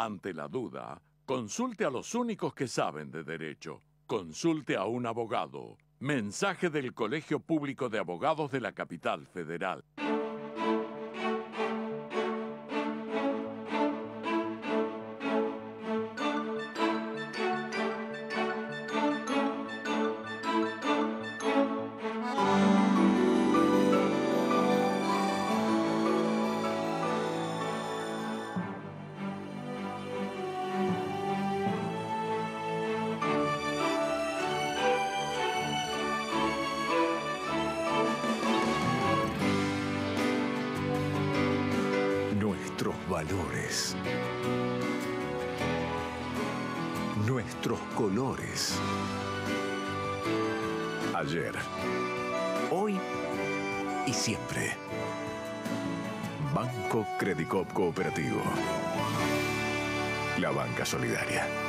Ante la duda, consulte a los únicos que saben de derecho. Consulte a un abogado. Mensaje del Colegio Público de Abogados de la Capital Federal. valores, nuestros colores. Ayer, hoy y siempre. Banco Credicop Cooperativo. La banca solidaria.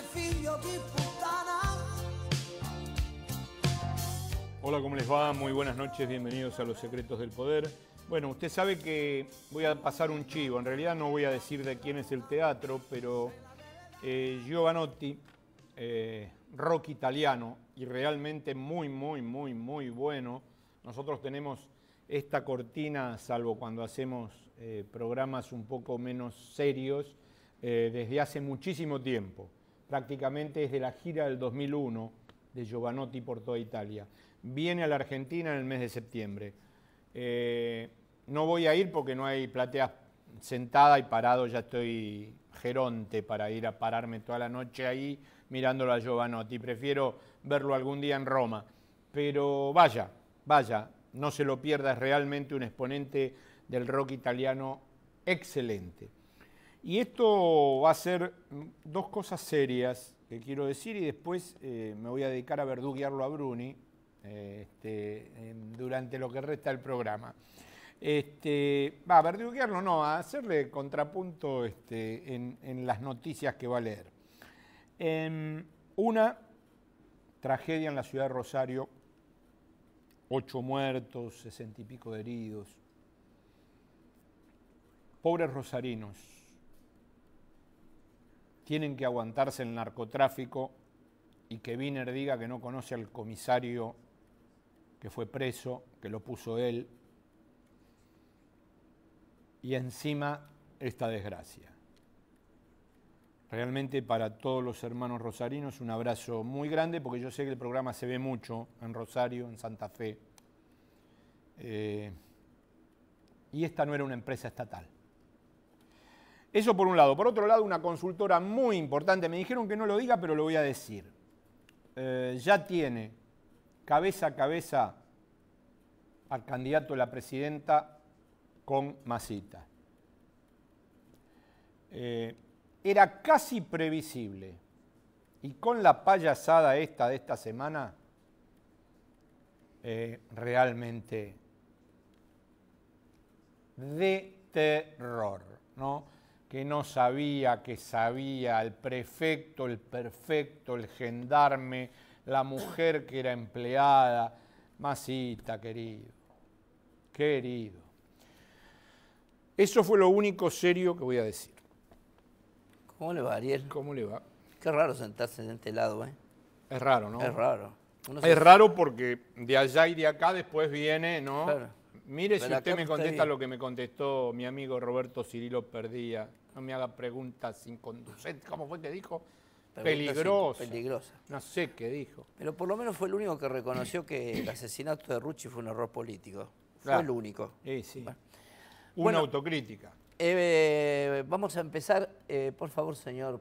figlio Hola, ¿cómo les va? Muy buenas noches, bienvenidos a Los Secretos del Poder. Bueno, usted sabe que voy a pasar un chivo, en realidad no voy a decir de quién es el teatro, pero eh, Giovanotti, eh, rock italiano y realmente muy, muy, muy, muy bueno. Nosotros tenemos esta cortina, salvo cuando hacemos eh, programas un poco menos serios, desde hace muchísimo tiempo prácticamente desde la gira del 2001 de Giovanotti por toda Italia. Viene a la Argentina en el mes de septiembre. Eh, no voy a ir porque no hay plateas sentada y parado, ya estoy geronte para ir a pararme toda la noche ahí mirándolo a Giovanotti. Prefiero verlo algún día en Roma. Pero vaya, vaya, no se lo pierda, es realmente un exponente del rock italiano excelente. Y esto va a ser dos cosas serias que quiero decir y después eh, me voy a dedicar a verduguearlo a Bruni eh, este, durante lo que resta del programa. Este, va, a verduguearlo no, a hacerle contrapunto este, en, las noticias que va a leer. Em, una tragedia en la ciudad de Rosario, ocho muertos, sesenta y pico de heridos. Pobres rosarinos tienen que aguantarse el narcotráfico y que Wiener diga que no conoce al comisario que fue preso, que lo puso él, y encima esta desgracia. Realmente para todos los hermanos rosarinos un abrazo muy grande, porque yo sé que el programa se ve mucho en Rosario, en Santa Fe. Eh, y esta no era una empresa estatal. Eso por un lado. Por otro lado, una consultora muy importante, me dijeron que no lo diga, pero lo voy a decir. Eh, ya tiene cabeza a cabeza al candidato a la presidenta con Masita. Eh, era casi previsible. Y con la payasada esta de esta semana, eh, realmente de terror, ¿no? que no sabía, que sabía, el prefecto, el perfecto, el gendarme, la mujer que era empleada. Masita, querido, querido. Eso fue lo único serio que voy a decir. ¿Cómo le va, Ariel? ¿Cómo le va? Qué raro sentarse de este lado, ¿eh? Es raro, ¿no? Es raro. es raro porque de allá y de acá después viene, ¿no? Mire si usted me contesta lo que me contestó mi amigo Roberto Cirilo Perdía no me haga preguntas inconducentes, ¿cómo fue que dijo? Peligrosa. peligrosa. No sé qué dijo. Pero por lo menos fue el único que reconoció que el asesinato de Rucci fue un error político. Fue el único. Sí, sí. Una autocrítica. Eh, vamos a empezar, eh, por favor, señor.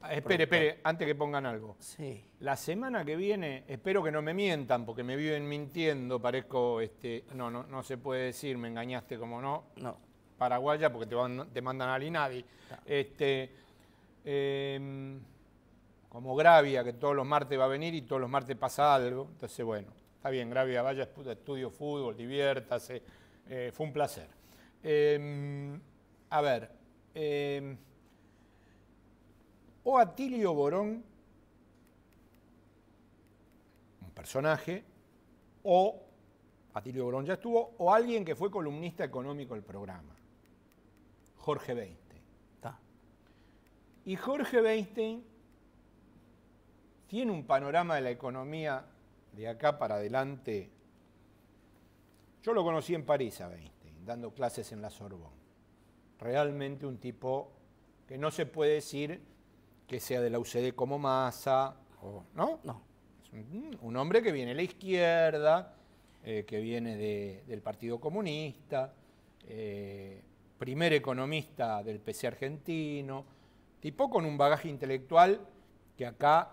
Ah, espere, espere, antes que pongan algo. Sí. La semana que viene, espero que no me mientan, porque me viven mintiendo, parezco, este, no, no, no se puede decir, me engañaste como no. No paraguaya porque te, te mandan al INADI. Este, em, como Gravia, que todos los martes va a venir y todos los martes pasa algo. Entonces, bueno, está bien, Gravia, vaya, estudio fútbol, diviértase. Eh, fue un placer. Em, a ver, em, o Atilio Borón, un personaje, o Atilio Borón ya estuvo, o alguien que fue columnista económico del programa. Jorge Weinstein. Y Jorge Weinstein tiene un panorama de la economía de acá para adelante. Yo lo conocí en París a Weinstein, dando clases en la Sorbonne. Realmente un tipo que no se puede decir que sea de la UCD como masa, ¿no? No. Mm, un, hombre que viene de la izquierda, eh, que viene del Partido Comunista, eh, primer economista del PC argentino, tipo con un bagaje intelectual que acá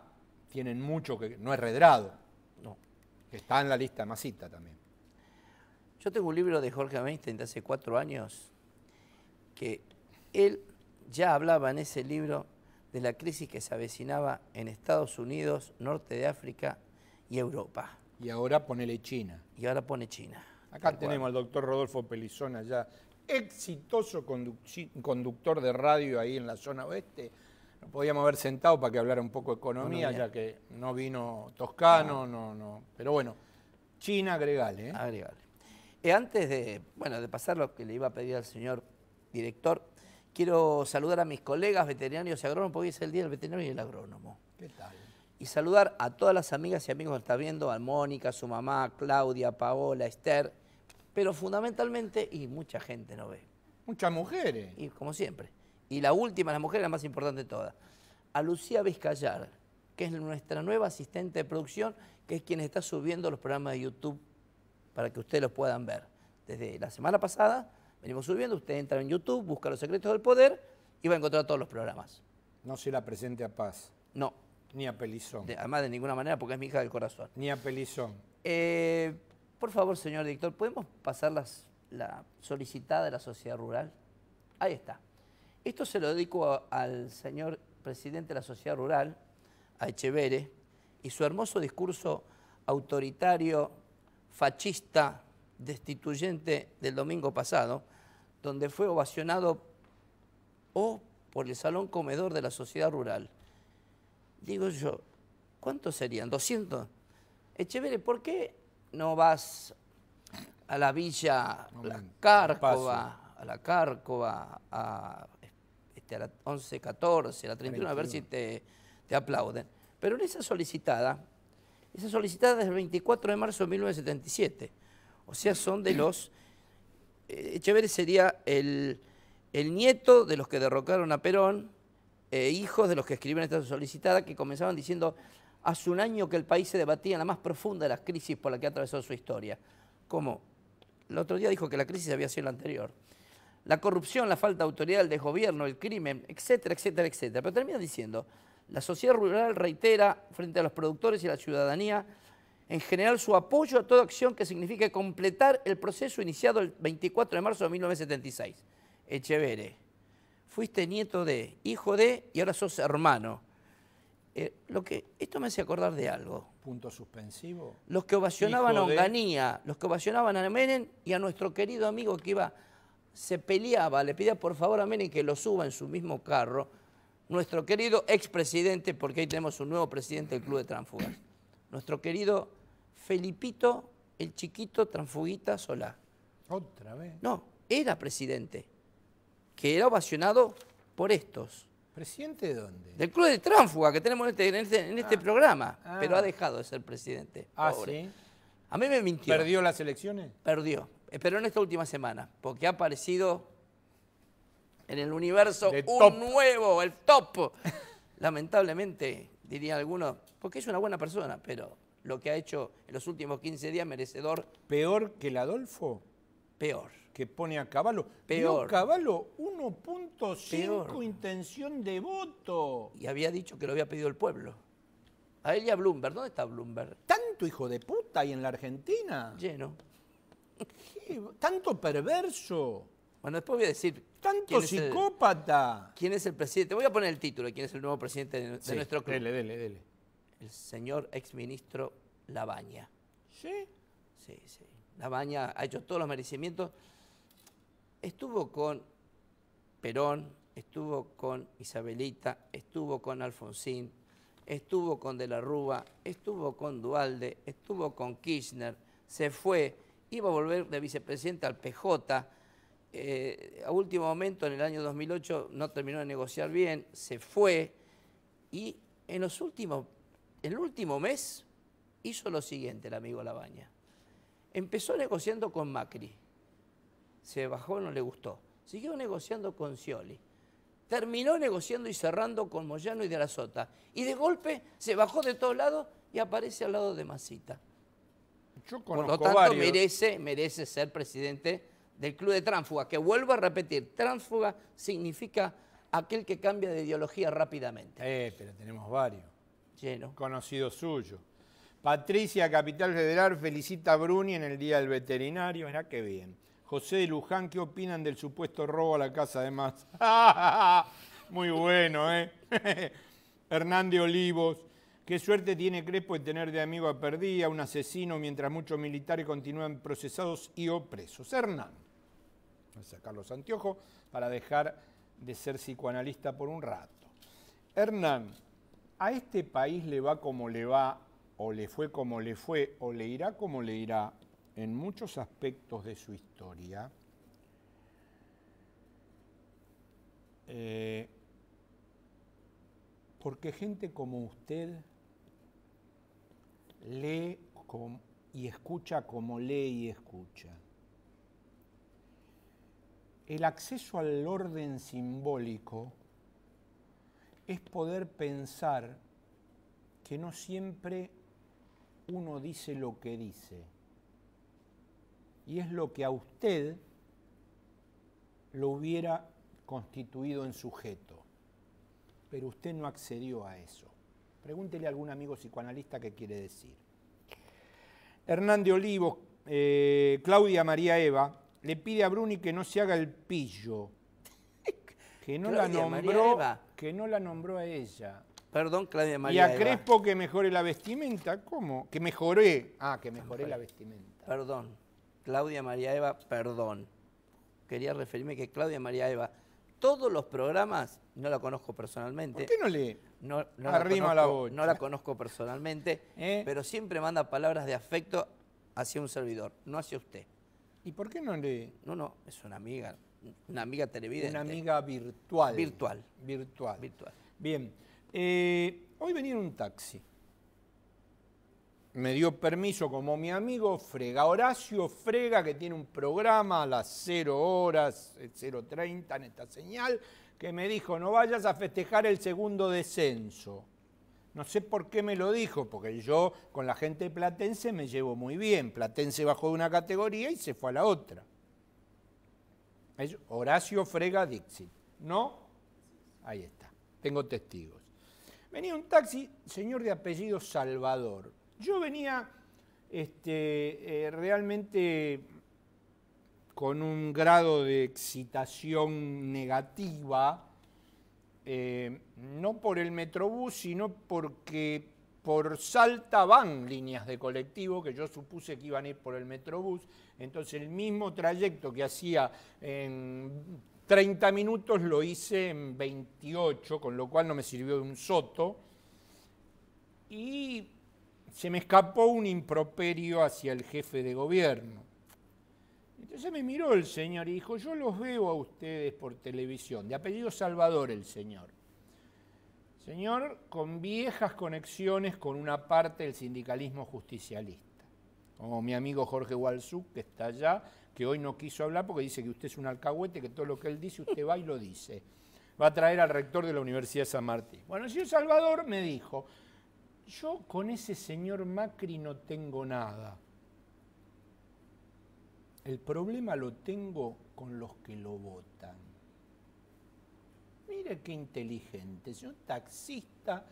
tienen mucho, que no es redrado, no. está en la lista Masita también. Yo tengo un libro de Jorge Weinstein de hace cuatro años que él ya hablaba en ese libro de la crisis que se avecinaba en Estados Unidos, norte de África y Europa. Y ahora ponele China. Y ahora pone China. Acá tenemos al doctor Rodolfo Pelizona allá exitoso conductor de radio ahí en la zona oeste. Nos podíamos haber sentado para que hablara un poco de economía, ya que no vino Toscano, no, no. Pero bueno, China, agregale. ¿eh? Agregale. Eh, antes de, bueno, de pasar lo que le iba a pedir al señor director, quiero saludar a mis colegas veterinarios y agrónomos, porque hoy es el Día del Veterinario y el Agrónomo. ¿Qué tal? Y saludar a todas las amigas y amigos que están viendo, a Mónica, a su mamá, Claudia, Paola, Esther, pero fundamentalmente, y mucha gente no ve. Muchas mujeres. Y como siempre. Y la última, la mujer, la más importante de todas. A Lucía Vizcayar, que es nuestra nueva asistente de producción, que es quien está subiendo los programas de YouTube para que ustedes los puedan ver. Desde la semana pasada venimos subiendo, usted entra en YouTube, busca los secretos del poder y va a encontrar todos los programas. No se la presente a Paz. No. Ni a Pelizón. además, de ninguna manera, porque es mi hija del corazón. Ni a Pelizón. Eh, por favor, señor director, ¿podemos pasar la solicitada de la sociedad rural? Ahí está. Esto se lo dedico al señor presidente de la sociedad rural, a Echevere, y su hermoso discurso autoritario, fascista, destituyente del domingo pasado, donde fue ovacionado o por el salón comedor de la sociedad rural. Digo yo, ¿cuántos serían? ¿200? Echevere, ¿por qué no vas a la villa la Cárcova, a la Cárcova, a, este, a la a la 31, a ver si te, te aplauden. Pero en esa solicitada, esa solicitada es el 24 de marzo de 1977. O sea, son de los... Eh, Echeverri sería el, nieto de los que derrocaron a Perón, eh, hijos de los que escribieron esta solicitada, que comenzaban diciendo, Hace un año que el país se debatía en la más profunda de las crisis por la que ha atravesado su historia. como El otro día dijo que la crisis había sido la anterior. La corrupción, la falta de autoridad, el desgobierno, el crimen, etcétera, etcétera, etcétera. Pero termina diciendo, la sociedad rural reitera frente a los productores y a la ciudadanía en general su apoyo a toda acción que signifique completar el proceso iniciado el 24 de marzo de 1976. Echevere, fuiste nieto de, hijo de y ahora sos hermano. Eh, lo que, esto me hace acordar de algo. Punto suspensivo. Los que ovacionaban a Onganía, los que ovacionaban a Menem y a nuestro querido amigo que iba, se peleaba, le pedía por favor a Menem que lo suba en su mismo carro, nuestro querido expresidente, porque ahí tenemos un nuevo presidente del Club de Transfugas, nuestro querido Felipito, el chiquito Transfuguita Solá. Otra vez. No, era presidente, que era ovacionado por estos. ¿Presidente de dónde? Del club de Tránfuga que tenemos en este, este, este ah. programa, ah. pero ha dejado de ser presidente. Ah, sí. A mí me mintió. ¿Perdió las elecciones? Perdió, eh, pero en esta última semana, porque ha aparecido en el universo un nuevo, el top. Lamentablemente, diría alguno, porque es una buena persona, pero lo que ha hecho en los últimos 15 días merecedor. ¿Peor que el Adolfo? Peor que pone a Caballo. Peor. Caballo 1.5 intención de voto. Y había dicho que lo había pedido el pueblo. A él Bloomberg. ¿Dónde está Bloomberg? Tanto hijo de puta y en la Argentina. Lleno. Tanto perverso. Bueno, después voy a decir. Tanto psicópata. ¿Quién es el presidente? Voy a poner el título de quién es el nuevo presidente de, nuestro club. Dele, dele, dele. El señor exministro Labaña. ¿Sí? Sí, sí. Labaña ha hecho todos los merecimientos estuvo con Perón, estuvo con Isabelita, estuvo con Alfonsín, estuvo con De la Rúa, estuvo con Dualde, estuvo con Kirchner, se fue, iba a volver de vicepresidente al PJ. Eh, a último momento, en el año 2008, no terminó de negociar bien, se fue y en los últimos, el último mes hizo lo siguiente el amigo Labaña. Empezó negociando con Macri se bajó, no le gustó. Siguió negociando con Cioli Terminó negociando y cerrando con Moyano y de la Sota. Y de golpe se bajó de todos lados y aparece al lado de Masita. Yo Por lo tanto, merece, merece ser presidente del Club de Tránsfuga, que vuelvo a repetir, tránsfuga significa aquel que cambia de ideología rápidamente. Eh, pero tenemos varios. Lleno. Conocido suyo. Patricia Capital Federal felicita a Bruni en el Día del Veterinario, mirá qué bien. José de Luján, ¿qué opinan del supuesto robo a la casa de más? Muy bueno, ¿eh? Hernán de Olivos, qué suerte tiene Crespo en tener de amigo a perdida un asesino, mientras muchos militares continúan procesados y opresos? Hernán, voy a sacar los anteojos para dejar de ser psicoanalista por un rato. Hernán, a este país le va como le va, o le fue como le fue, o le irá como le irá, en muchos aspectos de su historia, eh, porque gente como usted lee y escucha como lee y escucha. El acceso al orden simbólico es poder pensar que no siempre uno dice lo que dice y es lo que a usted lo hubiera constituido en sujeto. Pero usted no accedió a eso. Pregúntele a algún amigo psicoanalista qué quiere decir. Hernán de Olivos, eh, Claudia María Eva, le pide a Bruni que no se haga el pillo. Que no, la nombró, que no la nombró a ella. Perdón, Claudia María. Y a Crespo que mejore la vestimenta. ¿Cómo? Que mejoré. Ah, que mejoré la vestimenta. Perdón. Claudia María Eva, perdón. Quería referirme que Claudia María Eva, todos los programas, no la conozco personalmente. ¿Por qué no lee? Arrima la, conozco, No la conozco personalmente, ¿Eh? pero siempre manda palabras de afecto hacia un servidor, no hacia usted. ¿Y por qué no lee? No, no, es una amiga, una amiga televidente. Una amiga virtual. Virtual. Virtual. Virtual. Bien, eh, hoy venía un taxi me dio permiso como mi amigo Frega, Horacio Frega, que tiene un programa a las 0 horas, 0.30 en esta señal, que me dijo, no vayas a festejar el segundo descenso. No sé por qué me lo dijo, porque yo con la gente platense me llevo muy bien. Platense bajó de una categoría y se fue a la otra. Es Horacio Frega Dixit. ¿No? Ahí está. Tengo testigos. Venía un taxi, señor de apellido Salvador. Yo venía este, eh, realmente con un grado de excitación negativa, eh, no por el Metrobús, sino porque por Salta van líneas de colectivo que yo supuse que iban a ir por el Metrobús, entonces el mismo trayecto que hacía en 30 minutos lo hice en 28, con lo cual no me sirvió de un soto. Y se me escapó un improperio hacia el jefe de gobierno. Entonces me miró el señor y dijo, yo los veo a ustedes por televisión, de apellido Salvador el señor. Señor, con viejas conexiones con una parte del sindicalismo justicialista, como mi amigo Jorge Walzuk, que está allá, que hoy no quiso hablar porque dice que usted es un alcahuete, que todo lo que él dice usted va y lo dice. Va a traer al rector de la Universidad de San Martín. Bueno, el señor Salvador me dijo, yo con ese señor Macri no tengo nada. El problema lo tengo con los que lo votan. Mira qué inteligente, un taxista,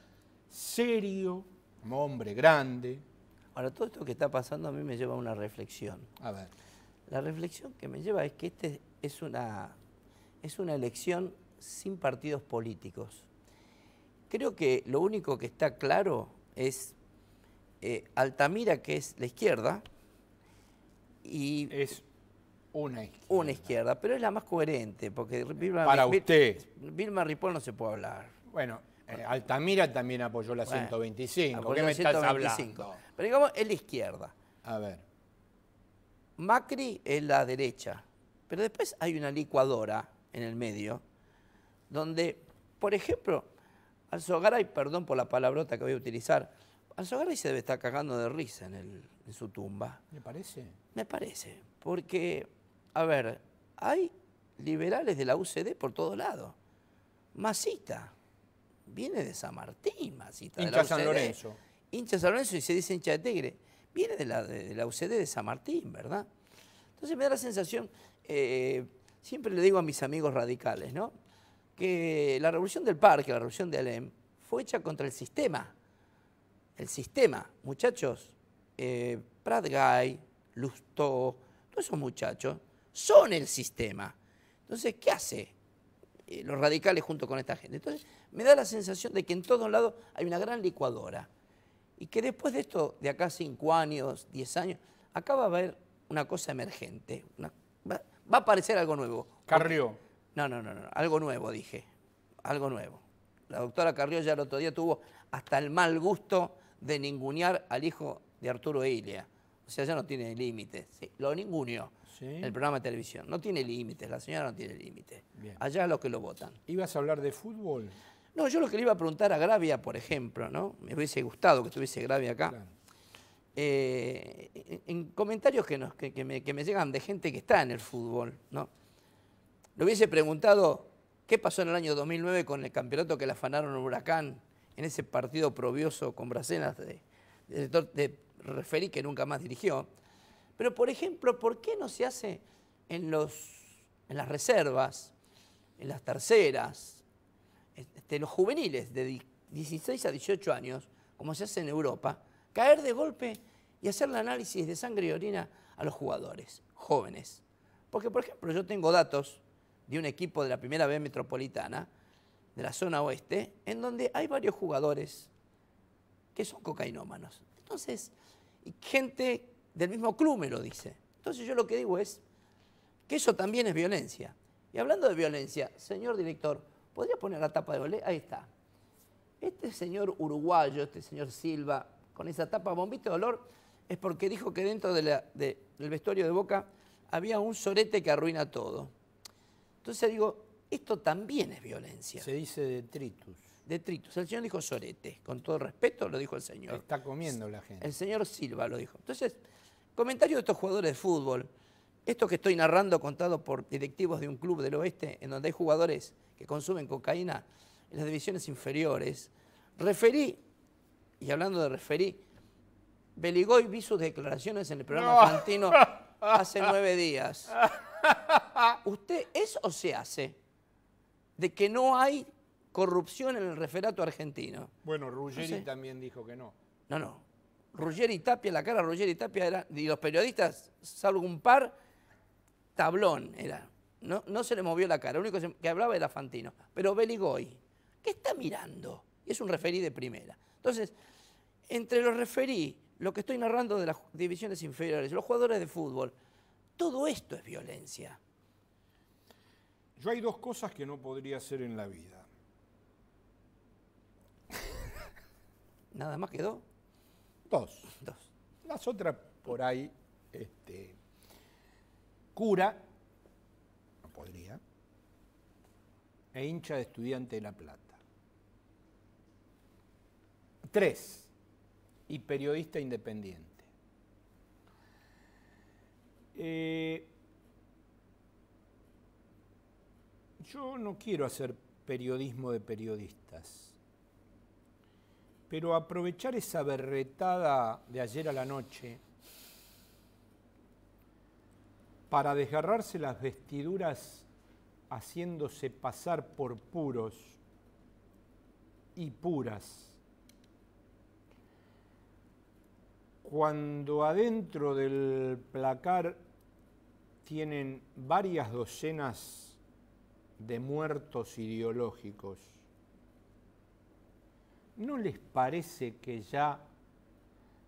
serio, un hombre grande. Ahora, todo esto que está pasando a mí me lleva a una reflexión. A ver. La reflexión que me lleva es que este es una, es una elección sin partidos políticos. Creo que lo único que está claro es eh, Altamira, que es la izquierda, y... Es una izquierda. Una izquierda, pero es la más coherente, porque Vilma, Para usted. Vilma Ripoll no se puede hablar. Bueno, eh, Altamira también apoyó la 125. ¿Por ¿Qué me estás hablando? Pero digamos, es la izquierda. A ver. Macri es la derecha. Pero después hay una licuadora en el medio, donde, por ejemplo, Alzogaray, perdón por la palabrota que voy a utilizar, Alzogaray se debe estar cagando de risa en, su tumba. ¿Me parece? Me parece, porque, a ver, hay liberales de la UCD por todo lado. Masita, viene de San Martín, Masita. incha de la San Lorenzo. Hincha San Lorenzo y se dice hincha de Tigre. Viene de la, UCD de San Martín, ¿verdad? Entonces me da la sensación, eh, siempre le digo a mis amigos radicales, ¿no? que la revolución del parque, la revolución de Alem, fue hecha contra el sistema. El sistema, muchachos, eh, Pratgay, Lustó, todos esos muchachos son el sistema. Entonces, ¿qué hace eh, los radicales junto con esta gente? Entonces, me da la sensación de que en todos lados hay una gran licuadora y que después de esto, de acá cinco años, diez años, acá va a haber una cosa emergente, va, a aparecer algo nuevo. Carrió. No, no, no, no, algo nuevo, dije, algo nuevo. La doctora Carrió ya el otro día tuvo hasta el mal gusto de ningunear al hijo de Arturo Elia. O sea, ya no tiene límites. lo ninguneó en el programa de televisión. No tiene límites, la señora no tiene límites. Allá es lo que lo votan. ¿Ibas a hablar de fútbol? No, yo lo que le iba a preguntar a Gravia, por ejemplo, ¿no? Me hubiese gustado que estuviese Gravia acá. Eh, en, comentarios que, nos, me, que me llegan de gente que está en el fútbol, ¿no? Le hubiese preguntado qué pasó en el año 2009 con el campeonato que le afanaron a Huracán en ese partido probioso con Bracenas de, de, de referí que nunca más dirigió. Pero, por ejemplo, ¿por qué no se hace en, los, en las reservas, en las terceras, este, los juveniles de 16 a 18 años, como se hace en Europa, caer de golpe y hacer el análisis de sangre y orina a los jugadores jóvenes? Porque, por ejemplo, yo tengo datos de un equipo de la primera B metropolitana, de la zona oeste, en donde hay varios jugadores que son cocainómanos. Entonces, y gente del mismo club me lo dice. Entonces yo lo que digo es que eso también es violencia. Y hablando de violencia, señor director, ¿podría poner la tapa de Olé? Ahí está. Este señor uruguayo, este señor Silva, con esa tapa bombita de olor, es porque dijo que dentro del vestuario de Boca había un sorete que arruina todo. Entonces digo, esto también es violencia. Se dice detritus. Detritus. El señor dijo sorete, con todo respeto lo dijo el señor. Está comiendo la gente. El señor Silva lo dijo. Entonces, comentario de estos jugadores de fútbol, esto que estoy narrando contado por directivos de un club del oeste, en donde hay jugadores que consumen cocaína en las divisiones inferiores, referí, y hablando de referí, Beligoy vi sus declaraciones en el programa argentino hace nueve días. ¿Usted eso se hace de que no hay corrupción en el referato argentino? Bueno, Ruggeri también dijo que no. No, no. Ruggeri Tapia, la cara de Ruggeri Tapia era, y los periodistas, salvo un par, tablón era. No, no se le movió la cara, lo único que hablaba era Fantino. Pero Beligoy, ¿qué está mirando? Y es un referí de primera. Entonces, entre los referí, lo que estoy narrando de las divisiones inferiores, los jugadores de fútbol, todo esto es violencia. Yo hay dos cosas que no podría hacer en la vida. ¿Nada más quedó? Dos. Dos. Las otras por ahí, este, cura, no podría, e hincha de estudiante de La Plata. Tres, y periodista independiente. Eh, yo no quiero hacer periodismo de periodistas, pero aprovechar esa berretada de ayer a la noche para desgarrarse las vestiduras haciéndose pasar por puros y puras. Cuando adentro del placar tienen varias docenas de muertos ideológicos, ¿no les parece que ya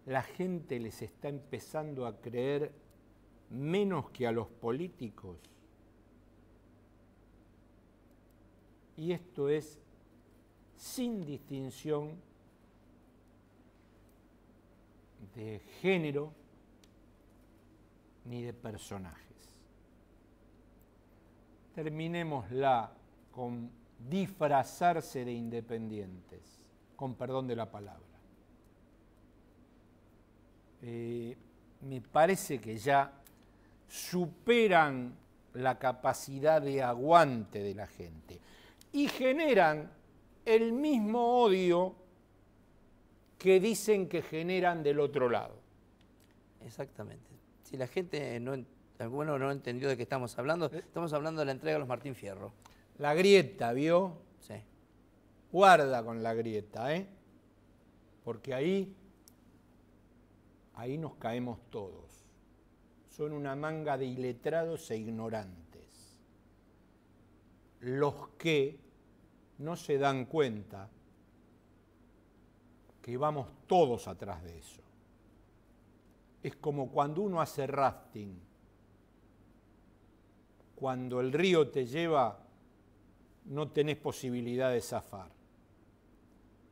la gente les está empezando a creer menos que a los políticos? Y esto es sin distinción de género ni de personaje terminémosla con disfrazarse de independientes, con perdón de la palabra. Eh, me parece que ya superan la capacidad de aguante de la gente y generan el mismo odio que dicen que generan del otro lado. Exactamente. Si la gente no, alguno no entendió de qué estamos hablando. Eh. Estamos hablando de la entrega de los Martín Fierro. La grieta, ¿vio? Sí. Guarda con la grieta, ¿eh? Porque ahí, ahí nos caemos todos. Son una manga de iletrados e ignorantes. Los que no se dan cuenta que vamos todos atrás de eso. Es como cuando uno hace rafting cuando el río te lleva, no tenés posibilidad de zafar,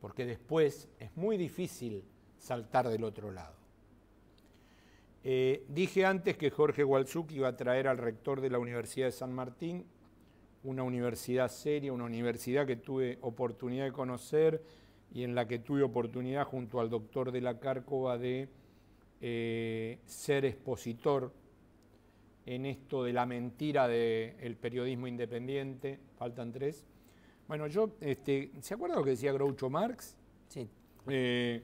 porque después es muy difícil saltar del otro lado. Eh, dije antes que Jorge Walzuk iba a traer al rector de la Universidad de San Martín, una universidad seria, una universidad que tuve oportunidad de conocer y en la que tuve oportunidad junto al doctor de la Cárcova de eh, ser expositor en esto de la mentira del periodismo independiente, faltan tres. Bueno, yo, este, ¿se acuerda lo que decía Groucho Marx? Sí. Eh,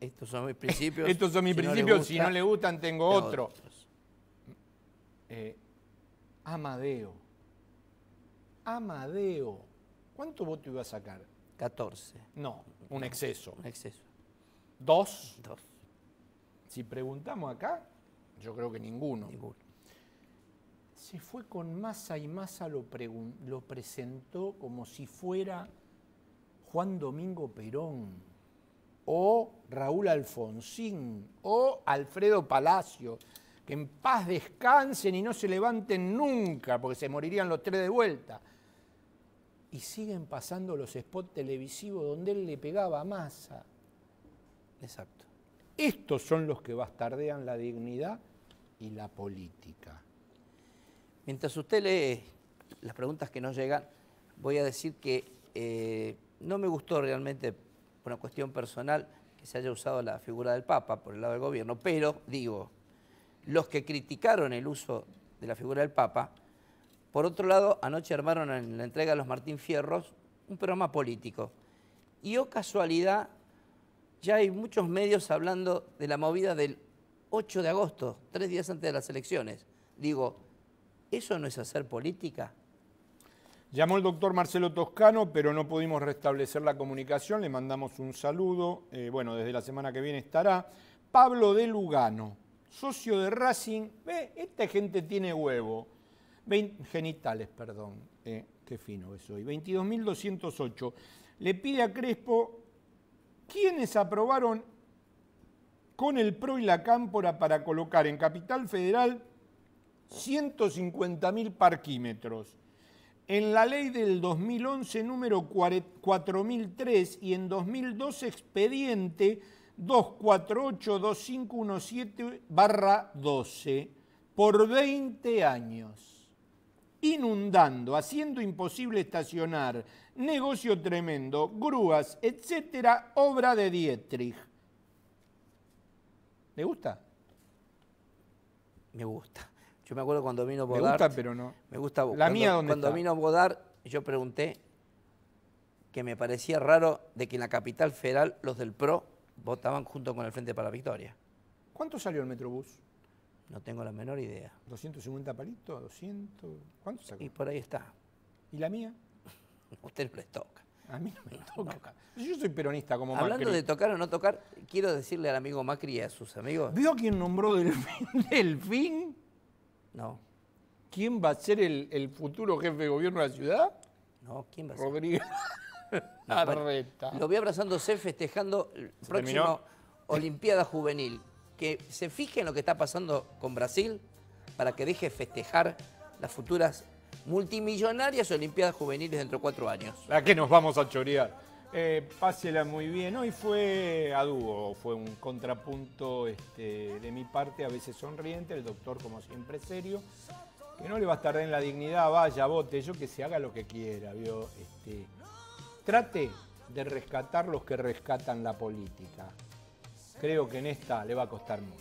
estos son mis principios. Estos son mis principios, si no le gustan tengo otro. Eh, Amadeo. Amadeo. ¿Cuánto voto iba a sacar? 14. No, un exceso. Un exceso. ¿Dos? Dos. Si preguntamos acá, yo creo que ninguno. Ninguno se fue con masa y masa lo, presentó como si fuera Juan Domingo Perón o Raúl Alfonsín o Alfredo Palacio, que en paz descansen y no se levanten nunca, porque se morirían los tres de vuelta. Y siguen pasando los spots televisivos donde él le pegaba masa. Exacto. Estos son los que bastardean la dignidad y la política. Mientras usted lee las preguntas que nos llegan, voy a decir que eh, no me gustó realmente, por una cuestión personal, que se haya usado la figura del Papa por el lado del gobierno, pero digo, los que criticaron el uso de la figura del Papa, por otro lado, anoche armaron en la entrega de los Martín Fierros un programa político. Y o oh casualidad, ya hay muchos medios hablando de la movida del 8 de agosto, tres días antes de las elecciones. Digo, ¿Eso no es hacer política? Llamó el doctor Marcelo Toscano, pero no pudimos restablecer la comunicación. Le mandamos un saludo. Eh, bueno, desde la semana que viene estará. Pablo de Lugano, socio de Racing. ve, esta gente tiene huevo. Ve genitales, perdón. Eh, qué fino que soy. 22.208. Le pide a Crespo ¿quiénes aprobaron con el PRO y la Cámpora para colocar en Capital Federal 150.000 parquímetros. En la ley del 2011 número 4003 y en 2002 expediente 248-2517-12 por 20 años, inundando, haciendo imposible estacionar, negocio tremendo, grúas, etcétera, obra de Dietrich. ¿Le gusta? Me gusta. Yo me acuerdo cuando vino Bodar. Me gusta, pero no. Me gusta. La mía, ¿dónde Cuando vino Bodar, yo pregunté que me parecía raro de que en la capital federal los del PRO votaban junto con el Frente para la Victoria. ¿Cuánto salió el Metrobús? No tengo la menor idea. ¿250 palitos? ¿200? ¿Cuánto sacó? Y por ahí está. ¿Y la mía? usted no les toca. A mí no me toca. Yo soy peronista como Hablando de tocar o no tocar, quiero decirle al amigo Macri y a sus amigos. ¿Vio a quien nombró Delfín? ¿Delfín? No. ¿Quién va a ser el, futuro jefe de gobierno de la ciudad? No, ¿quién va a ser? Rodríguez Arreta. Lo vi abrazándose, festejando la próxima Olimpiada Juvenil. Que se fije en lo que está pasando con Brasil para que deje festejar las futuras multimillonarias Olimpiadas Juveniles dentro de cuatro años. ¿A qué nos vamos a chorear? Eh, pásela muy bien. Hoy fue a dúo, fue un contrapunto este, de mi parte, a veces sonriente, el doctor como siempre serio, que no le va a estar en la dignidad, vaya, vote, yo que se haga lo que quiera, ¿vio? Este, trate de rescatar los que rescatan la política. Creo que en esta le va a costar mucho.